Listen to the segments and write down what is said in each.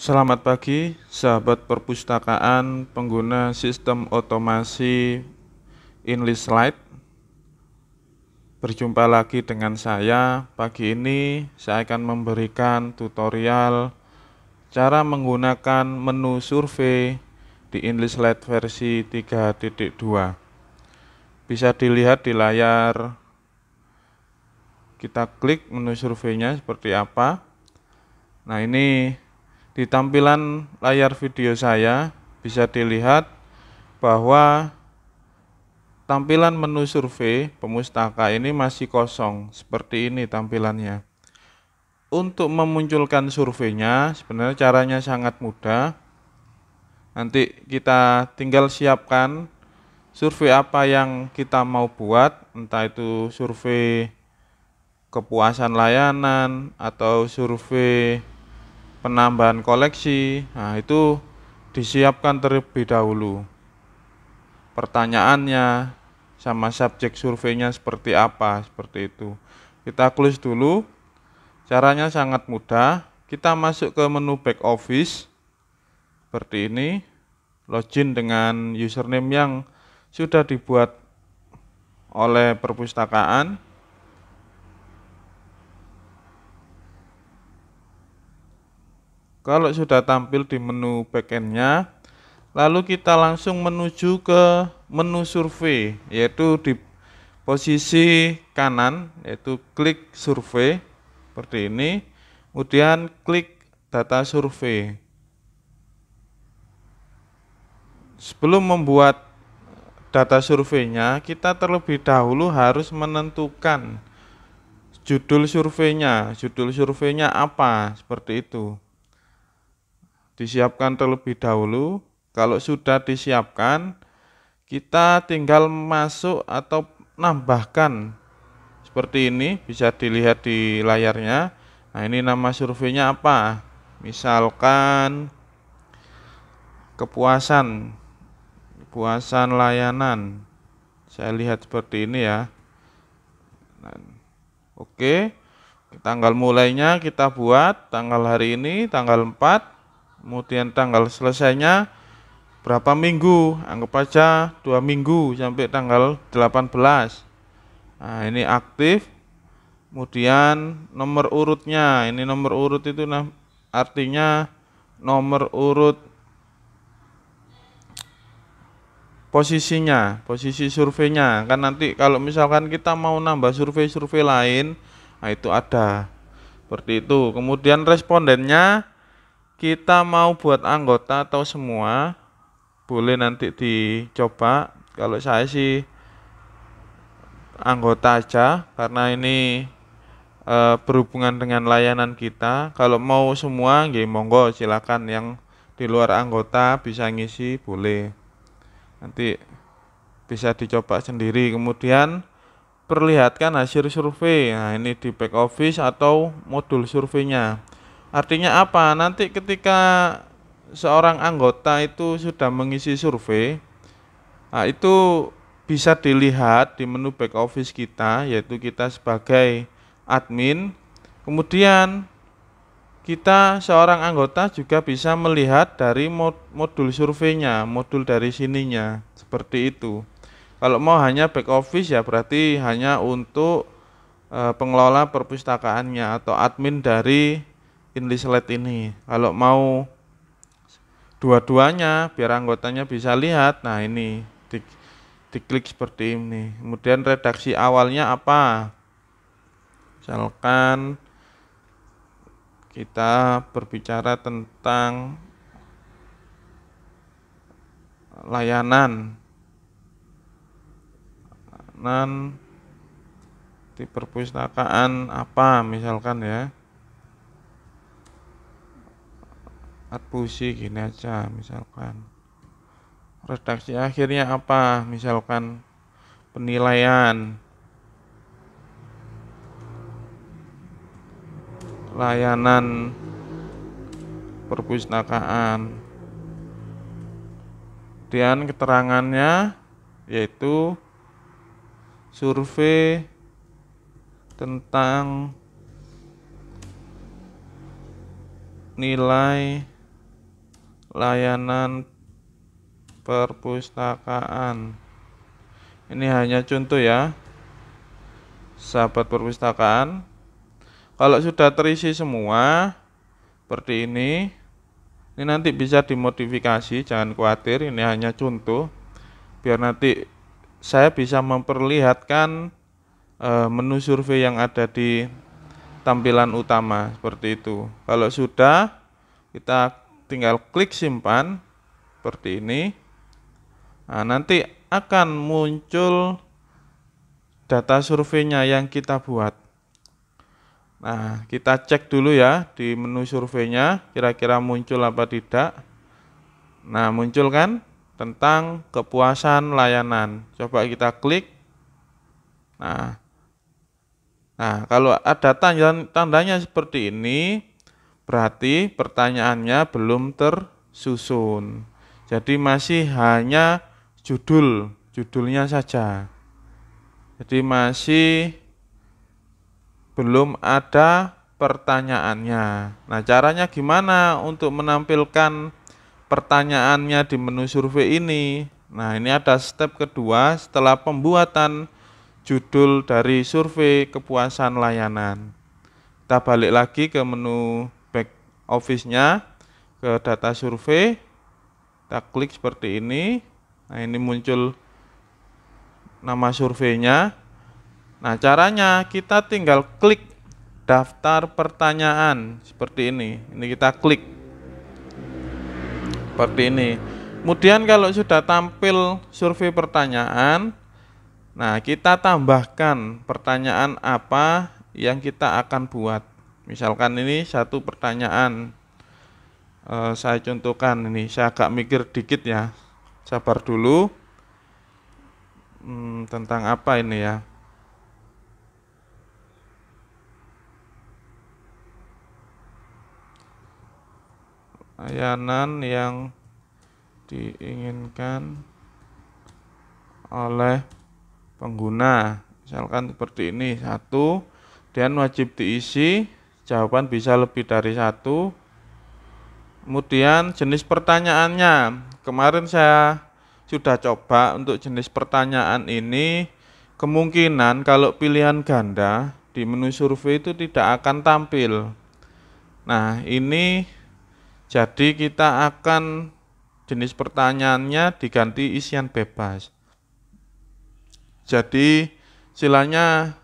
Selamat pagi, sahabat perpustakaan pengguna sistem otomasi English Lite. Berjumpa lagi dengan saya. Pagi ini saya akan memberikan tutorial cara menggunakan menu survei di English Lite versi 3.2. Bisa dilihat di layar. Kita klik menu surveinya seperti apa. Nah, ini di tampilan layar video saya bisa dilihat bahwa tampilan menu survei pemustaka ini masih kosong seperti ini tampilannya. Untuk memunculkan surveinya sebenarnya caranya sangat mudah. Nanti kita tinggal siapkan survei apa yang kita mau buat, entah itu survei kepuasan layanan atau survei penambahan koleksi. Nah, itu disiapkan terlebih dahulu. Pertanyaannya sama subjek surveinya seperti apa, seperti itu. Kita close dulu. Caranya sangat mudah. Kita masuk ke menu back office seperti ini. Login dengan username yang sudah dibuat oleh perpustakaan. Kalau sudah tampil di menu backendnya, lalu kita langsung menuju ke menu survei, yaitu di posisi kanan, yaitu klik survei seperti ini, kemudian klik data survei. Sebelum membuat data surveinya, kita terlebih dahulu harus menentukan judul surveinya, judul surveinya apa, seperti itu disiapkan terlebih dahulu. Kalau sudah disiapkan, kita tinggal masuk atau nambahkan seperti ini bisa dilihat di layarnya nah ini nama surveinya apa misalkan kepuasan kepuasan layanan saya lihat seperti ini ya nah, oke tanggal mulainya kita buat tanggal hari ini tanggal 4 kemudian tanggal selesainya berapa minggu anggap aja dua minggu sampai tanggal 18 nah ini aktif kemudian nomor urutnya ini nomor urut itu nah, artinya nomor urut posisinya, posisi surveinya. Kan nanti kalau misalkan kita mau nambah survei-survei lain, nah itu ada. Seperti itu. Kemudian respondennya kita mau buat anggota atau semua boleh nanti dicoba kalau saya sih anggota aja karena ini e, berhubungan dengan layanan kita kalau mau semua nggih monggo silakan yang di luar anggota bisa ngisi boleh nanti bisa dicoba sendiri kemudian perlihatkan hasil survei nah ini di back office atau modul surveinya Artinya apa? Nanti ketika seorang anggota itu sudah mengisi survei, nah itu bisa dilihat di menu back office kita, yaitu kita sebagai admin. Kemudian kita seorang anggota juga bisa melihat dari modul surveinya, modul dari sininya, seperti itu. Kalau mau hanya back office ya berarti hanya untuk eh, pengelola perpustakaannya atau admin dari inlislet ini. Kalau mau dua-duanya biar anggotanya bisa lihat, nah ini di, diklik seperti ini. Kemudian redaksi awalnya apa? Misalkan kita berbicara tentang layanan layanan di perpustakaan apa misalkan ya Art puisi gini aja misalkan redaksi akhirnya apa misalkan penilaian layanan perpustakaan dan keterangannya yaitu survei tentang nilai layanan perpustakaan ini hanya contoh ya sahabat perpustakaan kalau sudah terisi semua seperti ini ini nanti bisa dimodifikasi jangan khawatir ini hanya contoh biar nanti saya bisa memperlihatkan eh, menu survei yang ada di tampilan utama seperti itu kalau sudah kita tinggal klik simpan seperti ini nah, nanti akan muncul data surveinya yang kita buat nah kita cek dulu ya di menu surveinya kira-kira muncul apa tidak nah muncul kan tentang kepuasan layanan coba kita klik nah nah kalau ada tanda tandanya seperti ini Berarti pertanyaannya belum tersusun. Jadi masih hanya judul, judulnya saja. Jadi masih belum ada pertanyaannya. Nah, caranya gimana untuk menampilkan pertanyaannya di menu survei ini? Nah, ini ada step kedua setelah pembuatan judul dari survei kepuasan layanan. Kita balik lagi ke menu office-nya ke data survei kita klik seperti ini nah ini muncul nama surveinya nah caranya kita tinggal klik daftar pertanyaan seperti ini ini kita klik seperti ini kemudian kalau sudah tampil survei pertanyaan nah kita tambahkan pertanyaan apa yang kita akan buat misalkan ini satu pertanyaan e, saya contohkan ini saya agak mikir dikit ya sabar dulu hmm, tentang apa ini ya layanan yang diinginkan oleh pengguna misalkan seperti ini satu dan wajib diisi jawaban bisa lebih dari satu kemudian jenis pertanyaannya kemarin saya sudah coba untuk jenis pertanyaan ini kemungkinan kalau pilihan ganda di menu survei itu tidak akan tampil nah ini jadi kita akan jenis pertanyaannya diganti isian bebas jadi silanya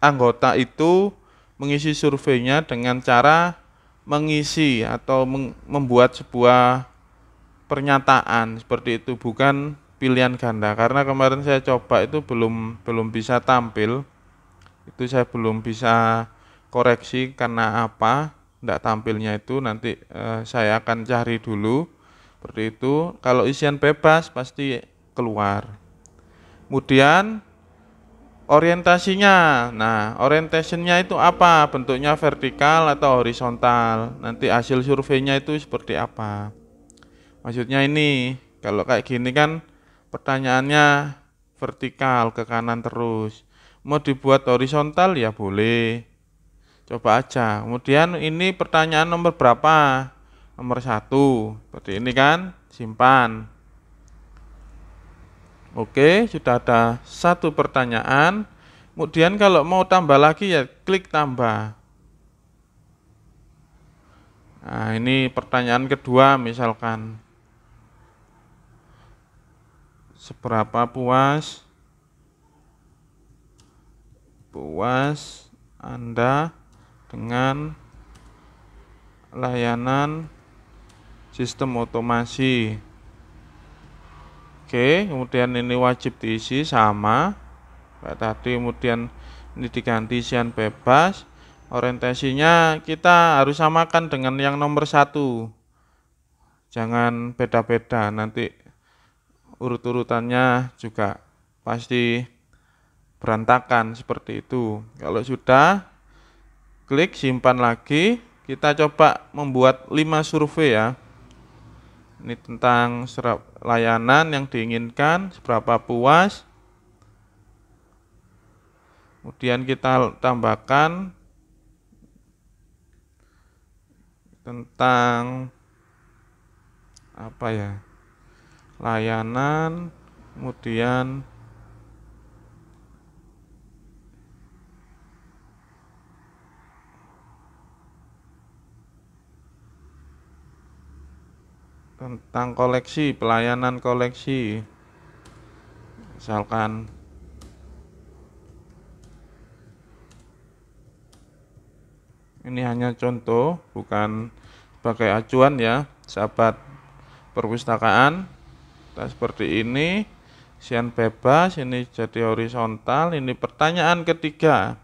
anggota itu mengisi surveinya dengan cara mengisi atau membuat sebuah pernyataan seperti itu bukan pilihan ganda karena kemarin saya coba itu belum belum bisa tampil itu saya belum bisa koreksi karena apa tidak tampilnya itu nanti eh, saya akan cari dulu seperti itu kalau isian bebas pasti keluar kemudian orientasinya. Nah, orientasinya itu apa? Bentuknya vertikal atau horizontal? Nanti hasil surveinya itu seperti apa? Maksudnya ini, kalau kayak gini kan pertanyaannya vertikal ke kanan terus. Mau dibuat horizontal ya boleh. Coba aja. Kemudian ini pertanyaan nomor berapa? Nomor satu, seperti ini kan, simpan. Oke, sudah ada satu pertanyaan. Kemudian kalau mau tambah lagi ya klik tambah. Nah, ini pertanyaan kedua misalkan. Seberapa puas puas Anda dengan layanan sistem otomasi? Oke, kemudian ini wajib diisi sama kayak tadi kemudian ini diganti isian bebas. Orientasinya kita harus samakan dengan yang nomor satu. Jangan beda-beda nanti urut-urutannya juga pasti berantakan seperti itu. Kalau sudah klik simpan lagi, kita coba membuat 5 survei ya ini tentang serap layanan yang diinginkan seberapa puas kemudian kita tambahkan tentang apa ya layanan kemudian tentang koleksi, pelayanan koleksi. Misalkan ini hanya contoh, bukan sebagai acuan ya, sahabat perpustakaan. Nah, seperti ini, sian bebas, ini jadi horizontal, ini pertanyaan ketiga.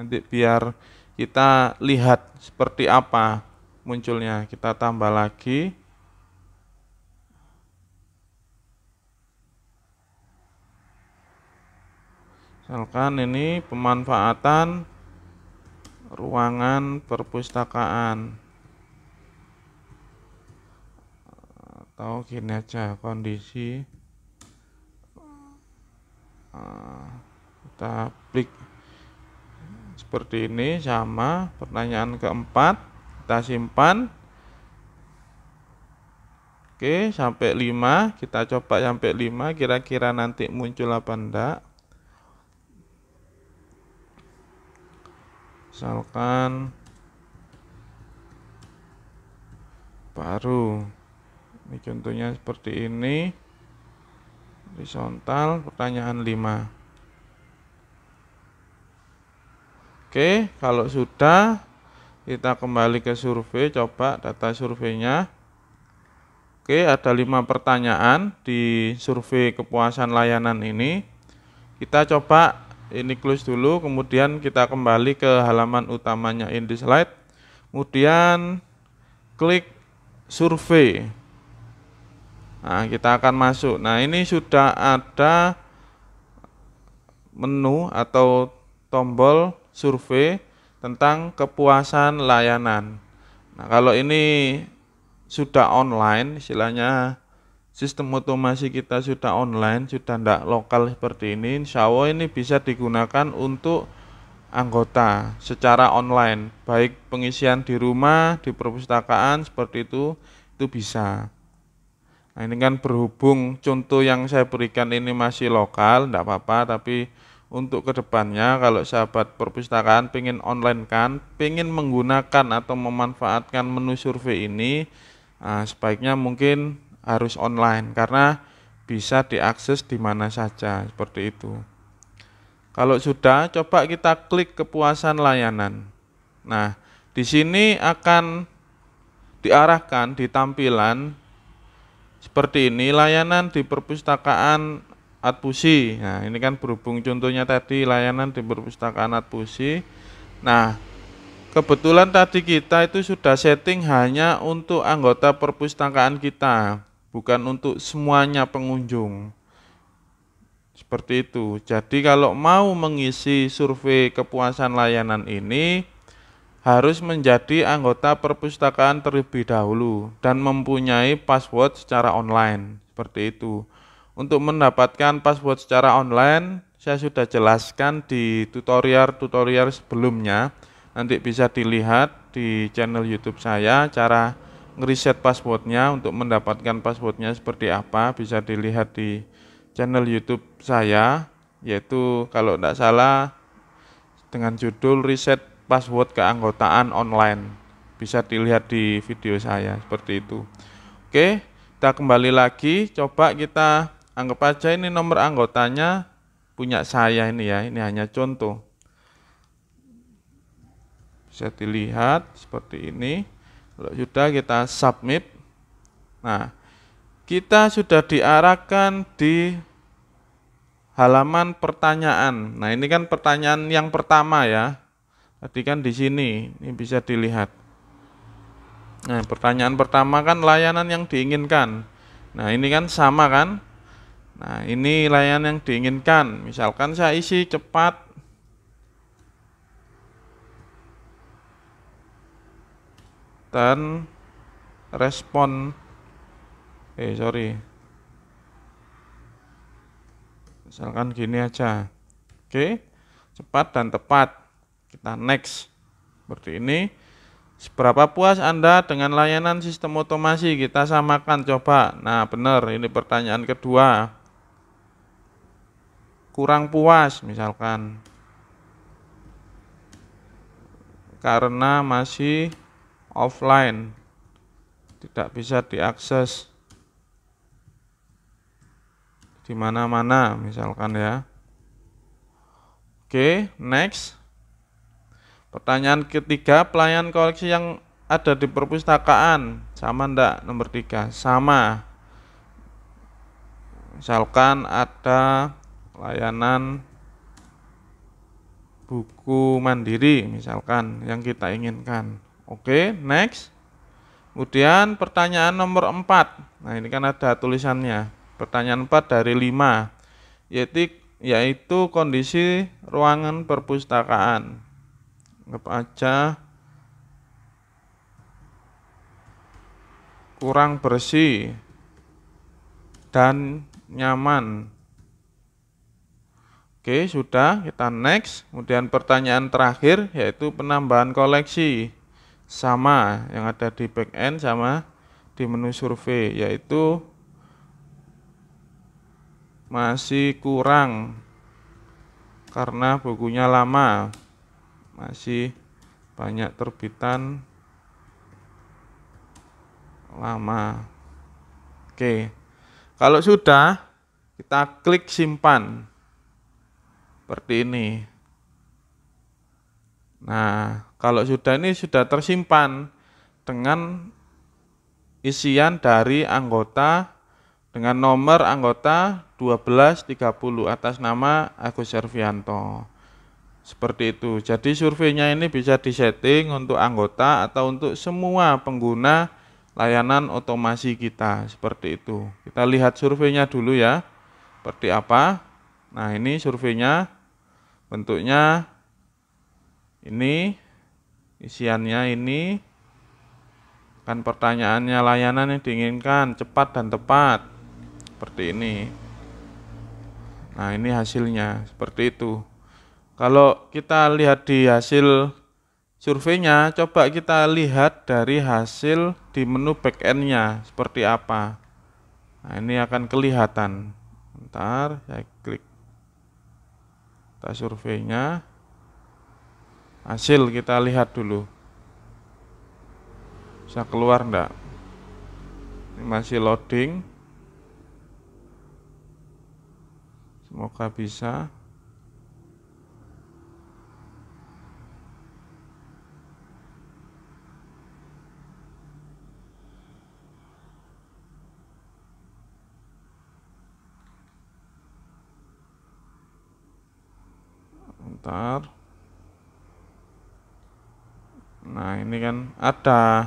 nanti biar kita lihat seperti apa munculnya kita tambah lagi misalkan ini pemanfaatan ruangan perpustakaan atau gini aja kondisi ah, kita klik seperti ini sama pertanyaan keempat kita simpan Oke sampai 5 kita coba sampai 5 kira-kira nanti muncul apa enggak misalkan baru ini contohnya seperti ini horizontal pertanyaan 5 Oke, kalau sudah kita kembali ke survei, coba data surveinya. Oke, ada lima pertanyaan di survei kepuasan layanan ini. Kita coba ini close dulu, kemudian kita kembali ke halaman utamanya in slide. Kemudian klik survei. Nah, kita akan masuk. Nah, ini sudah ada menu atau tombol survei tentang kepuasan layanan. Nah, kalau ini sudah online, istilahnya sistem otomasi kita sudah online, sudah tidak lokal seperti ini, insya Allah ini bisa digunakan untuk anggota secara online, baik pengisian di rumah, di perpustakaan, seperti itu, itu bisa. Nah ini kan berhubung contoh yang saya berikan ini masih lokal, tidak apa-apa, tapi untuk kedepannya kalau sahabat perpustakaan pengen online kan, pengen menggunakan atau memanfaatkan menu survei ini, uh, sebaiknya mungkin harus online karena bisa diakses di mana saja seperti itu. Kalau sudah, coba kita klik kepuasan layanan. Nah, di sini akan diarahkan di tampilan seperti ini layanan di perpustakaan Atpusi. Nah, ini kan berhubung contohnya tadi layanan di perpustakaan Atpusi. Nah, kebetulan tadi kita itu sudah setting hanya untuk anggota perpustakaan kita, bukan untuk semuanya pengunjung. Seperti itu. Jadi kalau mau mengisi survei kepuasan layanan ini harus menjadi anggota perpustakaan terlebih dahulu dan mempunyai password secara online. Seperti itu. Untuk mendapatkan password secara online, saya sudah jelaskan di tutorial-tutorial sebelumnya. Nanti bisa dilihat di channel YouTube saya cara ngeriset passwordnya untuk mendapatkan passwordnya seperti apa bisa dilihat di channel YouTube saya yaitu kalau tidak salah dengan judul reset password keanggotaan online bisa dilihat di video saya seperti itu oke kita kembali lagi coba kita Anggap aja ini nomor anggotanya punya saya ini ya, ini hanya contoh. Bisa dilihat seperti ini. Kalau sudah kita submit. Nah, kita sudah diarahkan di halaman pertanyaan. Nah, ini kan pertanyaan yang pertama ya. Tadi kan di sini, ini bisa dilihat. Nah, pertanyaan pertama kan layanan yang diinginkan. Nah, ini kan sama kan? Nah, ini layanan yang diinginkan. Misalkan saya isi cepat. Dan respon. Eh, sorry. Misalkan gini aja. Oke, cepat dan tepat. Kita next. Seperti ini. Seberapa puas Anda dengan layanan sistem otomasi? Kita samakan, coba. Nah, benar. Ini pertanyaan kedua kurang puas misalkan karena masih offline tidak bisa diakses di mana-mana misalkan ya Oke, next. Pertanyaan ketiga, pelayan koleksi yang ada di perpustakaan sama ndak nomor tiga sama misalkan ada layanan buku mandiri misalkan yang kita inginkan. Oke, next. Kemudian pertanyaan nomor 4. Nah, ini kan ada tulisannya. Pertanyaan 4 dari 5. Yaitu yaitu kondisi ruangan perpustakaan. Anggap aja kurang bersih dan nyaman Oke, sudah kita next. Kemudian pertanyaan terakhir yaitu penambahan koleksi sama yang ada di back end sama di menu survei yaitu masih kurang karena bukunya lama. Masih banyak terbitan lama. Oke. Kalau sudah kita klik simpan seperti ini. Nah, kalau sudah ini sudah tersimpan dengan isian dari anggota dengan nomor anggota 1230 atas nama Agus Servianto. Seperti itu. Jadi surveinya ini bisa disetting untuk anggota atau untuk semua pengguna layanan otomasi kita. Seperti itu. Kita lihat surveinya dulu ya. Seperti apa? Nah, ini surveinya bentuknya ini isiannya ini kan pertanyaannya layanan yang diinginkan cepat dan tepat seperti ini nah ini hasilnya seperti itu kalau kita lihat di hasil surveinya coba kita lihat dari hasil di menu backendnya seperti apa nah ini akan kelihatan ntar saya klik kita surveinya hasil kita lihat dulu bisa keluar enggak ini masih loading semoga bisa sebentar nah ini kan ada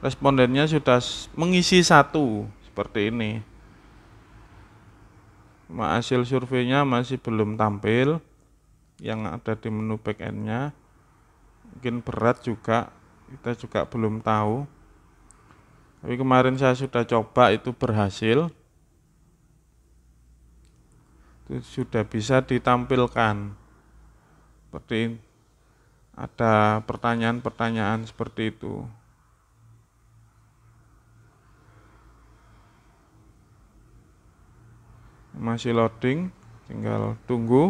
respondennya sudah mengisi satu seperti ini hasil surveinya masih belum tampil yang ada di menu backendnya mungkin berat juga kita juga belum tahu tapi kemarin saya sudah coba itu berhasil itu sudah bisa ditampilkan seperti ada pertanyaan-pertanyaan seperti itu. Masih loading, tinggal tunggu.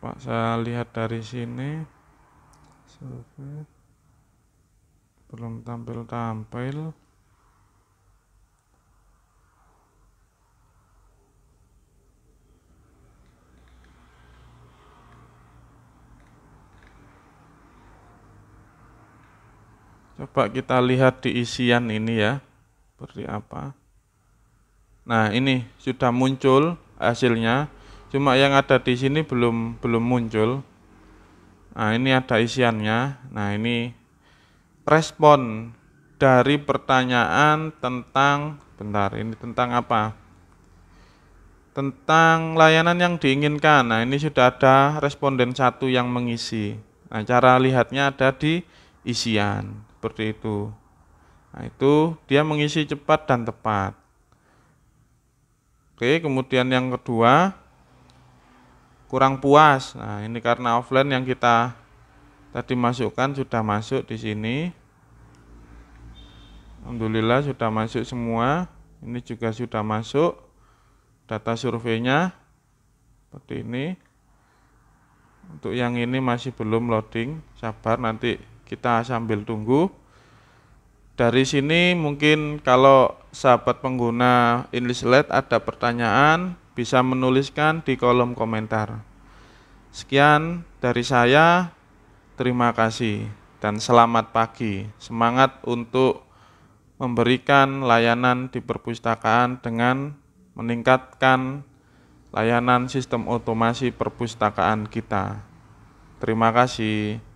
Pak saya lihat dari sini survei belum tampil-tampil Coba kita lihat di isian ini ya, seperti apa. Nah, ini sudah muncul hasilnya cuma yang ada di sini belum belum muncul nah ini ada isiannya nah ini respon dari pertanyaan tentang bentar ini tentang apa tentang layanan yang diinginkan nah ini sudah ada responden satu yang mengisi nah cara lihatnya ada di isian seperti itu nah itu dia mengisi cepat dan tepat oke kemudian yang kedua kurang puas. Nah, ini karena offline yang kita tadi masukkan sudah masuk di sini. Alhamdulillah sudah masuk semua. Ini juga sudah masuk data surveinya seperti ini. Untuk yang ini masih belum loading, sabar nanti kita sambil tunggu dari sini mungkin kalau sahabat pengguna Inlislet ada pertanyaan bisa menuliskan di kolom komentar. Sekian dari saya, terima kasih dan selamat pagi. Semangat untuk memberikan layanan di perpustakaan dengan meningkatkan layanan sistem otomasi perpustakaan kita. Terima kasih.